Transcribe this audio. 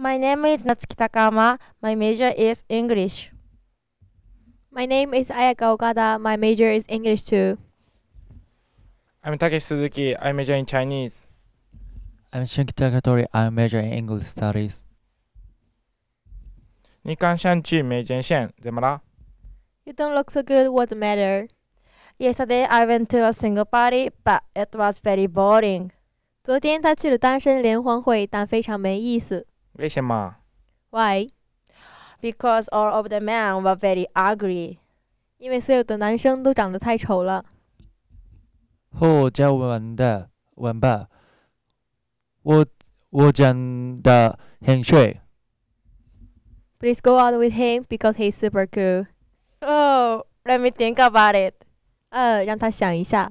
My name is Natsuki Takama. My major is English. My name is Ayaka Okada. My major is English too. I'm Takeshi Suzuki. I major in Chinese. I'm Shunki Takatori. I major in English studies. You do don't look so good. What's the matter? Yesterday I went to a single party, but it was very boring. 昨天他去了单身联欢会，但非常没意思。为什么？Why? Because all of the men were very ugly. 因为所有的男生都长得太丑了。Who's y o u 我 w o n d e Please go out with him because he's super cool. Oh, let me think about it. 呃，让他想一下。